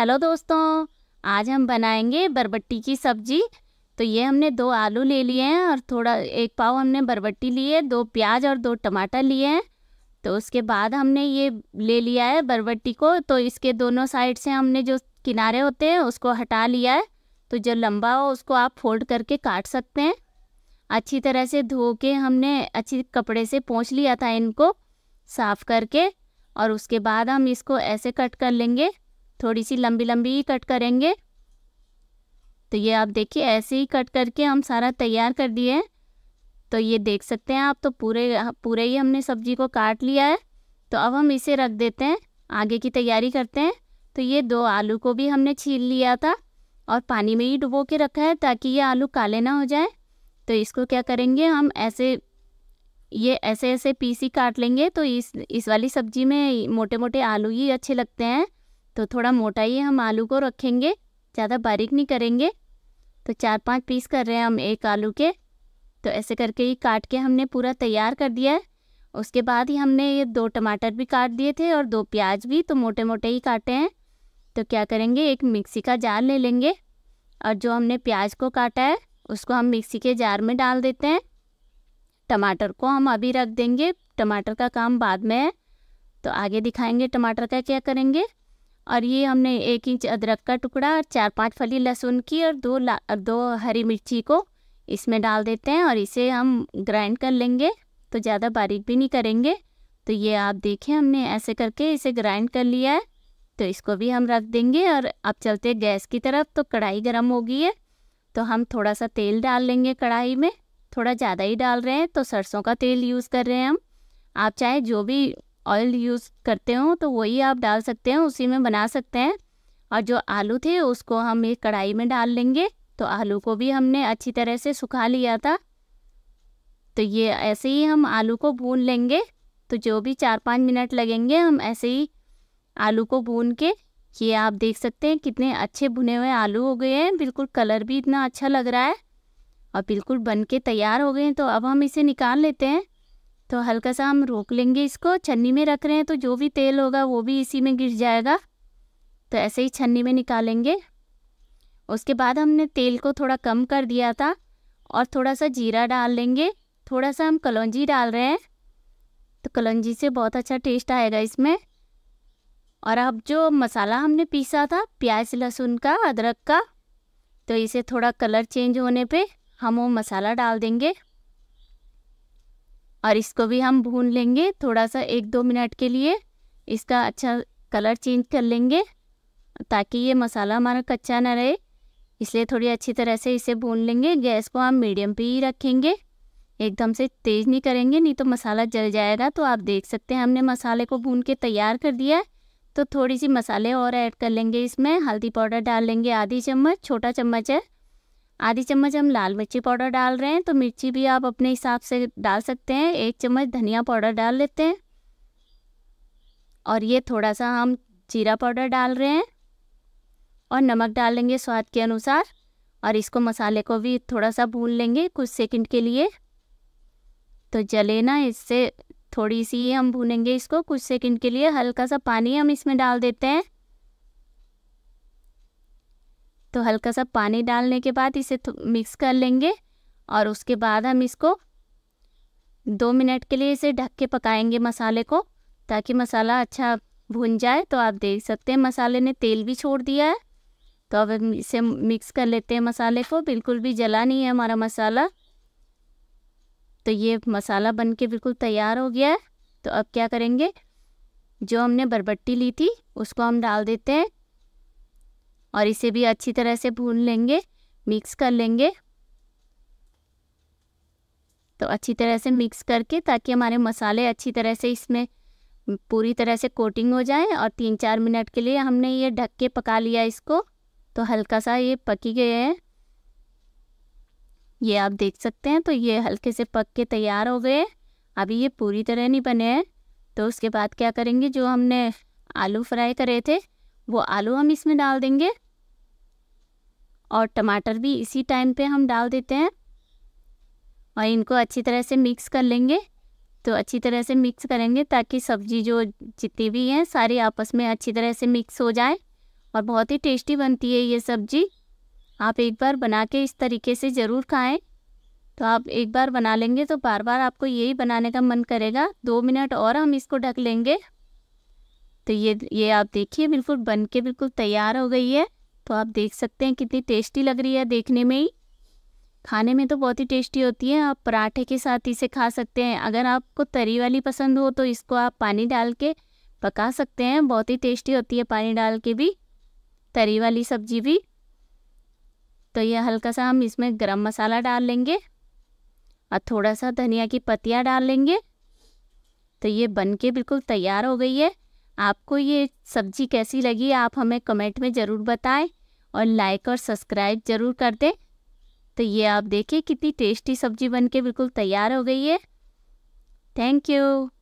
hello दोस्तों आज हम बनाएंगे बरबट्टी की सब्जी तो ये हमने दो आलू ले लिए हैं और थोड़ा एक पाव हमने बरबट्टी ली है दो प्याज और दो टमाटर लिए हैं तो उसके बाद हमने ये ले लिया है बरबट्टी को तो इसके दोनों साइड से हमने जो किनारे होते हैं उसको हटा लिया है तो जो लंबा हो उसको आप फोल्ड करके काट सकते हैं अच्छी तरह से धो के हमने अच्छी कपड़े से पोंछ लिया था इनको साफ़ करके और उसके बाद हम इसको ऐसे कट कर लेंगे थोड़ी सी लंबी लंबी ही कट करेंगे तो ये आप देखिए ऐसे ही कट करके हम सारा तैयार कर दिए हैं तो ये देख सकते हैं आप तो पूरे पूरे ही हमने सब्जी को काट लिया है तो अब हम इसे रख देते हैं आगे की तैयारी करते हैं तो ये दो आलू को भी हमने छील लिया था और पानी में ही डुबो के रखा है ताकि ये आलू काले ना हो जाए तो इसको क्या करेंगे हम ऐसे ये ऐसे ऐसे पीस ही काट लेंगे तो इस इस वाली सब्जी में मोटे मोटे आलू ही अच्छे लगते हैं तो थोड़ा मोटा ही हम आलू को रखेंगे ज़्यादा बारीक नहीं करेंगे तो चार पांच पीस कर रहे हैं हम एक आलू के तो ऐसे करके ये काट के हमने पूरा तैयार कर दिया है उसके बाद ही हमने ये दो टमाटर भी काट दिए थे और दो प्याज भी तो मोटे मोटे ही काटे हैं तो क्या करेंगे एक मिक्सी का जार ले लेंगे और जो हमने प्याज को काटा है उसको हम मिक्सी के जार में डाल देते हैं टमाटर को हम अभी रख देंगे टमाटर का काम बाद में है तो आगे दिखाएंगे टमाटर का क्या करेंगे और ये हमने एक इंच अदरक का टुकड़ा और चार पांच फली लहसुन की और दो ला दो हरी मिर्ची को इसमें डाल देते हैं और इसे हम ग्राइंड कर लेंगे तो ज़्यादा बारीक भी नहीं करेंगे तो ये आप देखें हमने ऐसे करके इसे ग्राइंड कर लिया है तो इसको भी हम रख देंगे और अब चलते गैस की तरफ तो कढ़ाई गर्म हो गई है तो हम थोड़ा सा तेल डाल लेंगे कढ़ाई में थोड़ा ज़्यादा ही डाल रहे हैं तो सरसों का तेल यूज़ कर रहे हैं हम आप चाहे जो भी ऑयल यूज़ करते हो तो वही आप डाल सकते हैं उसी में बना सकते हैं और जो आलू थे उसको हम एक कढ़ाई में डाल लेंगे तो आलू को भी हमने अच्छी तरह से सुखा लिया था तो ये ऐसे ही हम आलू को भून लेंगे तो जो भी चार पाँच मिनट लगेंगे हम ऐसे ही आलू को भून के ये आप देख सकते हैं कितने अच्छे भुने हुए आलू हो गए हैं बिल्कुल कलर भी इतना अच्छा लग रहा है और बिल्कुल बन के तैयार हो गए हैं तो अब हम इसे निकाल लेते हैं तो हल्का सा हम रोक लेंगे इसको छन्नी में रख रहे हैं तो जो भी तेल होगा वो भी इसी में गिर जाएगा तो ऐसे ही छन्नी में निकालेंगे उसके बाद हमने तेल को थोड़ा कम कर दिया था और थोड़ा सा जीरा डाल लेंगे थोड़ा सा हम कलौजी डाल रहे हैं तो कलौजी से बहुत अच्छा टेस्ट आएगा इसमें और अब जो मसाला हमने पीसा था प्याज लहसुन का अदरक का तो इसे थोड़ा कलर चेंज होने पे हम वो मसाला डाल देंगे और इसको भी हम भून लेंगे थोड़ा सा एक दो मिनट के लिए इसका अच्छा कलर चेंज कर लेंगे ताकि ये मसाला हमारा कच्चा ना रहे इसलिए थोड़ी अच्छी तरह से इसे भून लेंगे गैस को हम मीडियम पे ही रखेंगे एकदम से तेज़ नहीं करेंगे नहीं तो मसाला जल जाएगा तो आप देख सकते हैं हमने मसाले को भून के तैयार कर दिया है तो थोड़ी सी मसाले और ऐड कर लेंगे इसमें हल्दी पाउडर डाल लेंगे आधी चम्मच छोटा चम्मच है आधी चम्मच हम लाल मिर्ची पाउडर डाल रहे हैं तो मिर्ची भी आप अपने हिसाब से डाल सकते हैं एक चम्मच धनिया पाउडर डाल लेते हैं और ये थोड़ा सा हम जीरा पाउडर डाल रहे हैं और नमक डाल लेंगे स्वाद के अनुसार और इसको मसाले को भी थोड़ा सा भून लेंगे कुछ सेकंड के लिए तो जले ना इससे थोड़ी सी हम भूनेंगे इसको कुछ सेकंड के लिए हल्का सा पानी हम इसमें डाल देते हैं तो हल्का सा पानी डालने के बाद इसे मिक्स कर लेंगे और उसके बाद हम इसको दो मिनट के लिए इसे ढक के पकाएंगे मसाले को ताकि मसाला अच्छा भुन जाए तो आप देख सकते हैं मसाले ने तेल भी छोड़ दिया है तो अब हम इसे मिक्स कर लेते हैं मसाले को बिल्कुल भी जला नहीं है हमारा मसाला तो ये मसाला बन के बिल्कुल तैयार हो गया है तो अब क्या करेंगे जो हमने बरबट्टी ली थी उसको हम डाल देते हैं और इसे भी अच्छी तरह से भून लेंगे मिक्स कर लेंगे तो अच्छी तरह से मिक्स करके ताकि हमारे मसाले अच्छी तरह से इसमें पूरी तरह से कोटिंग हो जाए और तीन चार मिनट के लिए हमने ये ढक के पका लिया इसको तो हल्का सा ये पकी गए हैं ये आप देख सकते हैं तो ये हल्के से पक के तैयार हो गए अभी ये पूरी तरह नहीं बने हैं तो उसके बाद क्या करेंगे जो हमने आलू फ्राई करे थे वो आलू हम इसमें डाल देंगे और टमाटर भी इसी टाइम पे हम डाल देते हैं और इनको अच्छी तरह से मिक्स कर लेंगे तो अच्छी तरह से मिक्स करेंगे ताकि सब्जी जो जितनी भी हैं सारी आपस में अच्छी तरह से मिक्स हो जाए और बहुत ही टेस्टी बनती है ये सब्जी आप एक बार बना के इस तरीके से ज़रूर खाएं तो आप एक बार बना लेंगे तो बार बार आपको यही बनाने का मन करेगा दो मिनट और हम इसको ढक लेंगे तो ये ये आप देखिए बिल्कुल बन के बिल्कुल तैयार हो गई है तो आप देख सकते हैं कितनी टेस्टी लग रही है देखने में ही खाने में तो बहुत ही टेस्टी होती है आप पराठे के साथ इसे खा सकते हैं अगर आपको तरी वाली पसंद हो तो इसको आप पानी डाल के पका सकते हैं बहुत ही टेस्टी होती है पानी डाल के भी तरी वाली सब्जी भी तो यह हल्का सा हम इसमें गरम मसाला डाल लेंगे और थोड़ा सा धनिया की पत्तियाँ डाल लेंगे तो ये बन के बिल्कुल तैयार हो गई है आपको ये सब्जी कैसी लगी आप हमें कमेंट में ज़रूर बताएं और लाइक और सब्सक्राइब ज़रूर कर दें तो ये आप देखिए कितनी टेस्टी सब्जी बनके बिल्कुल तैयार हो गई है थैंक यू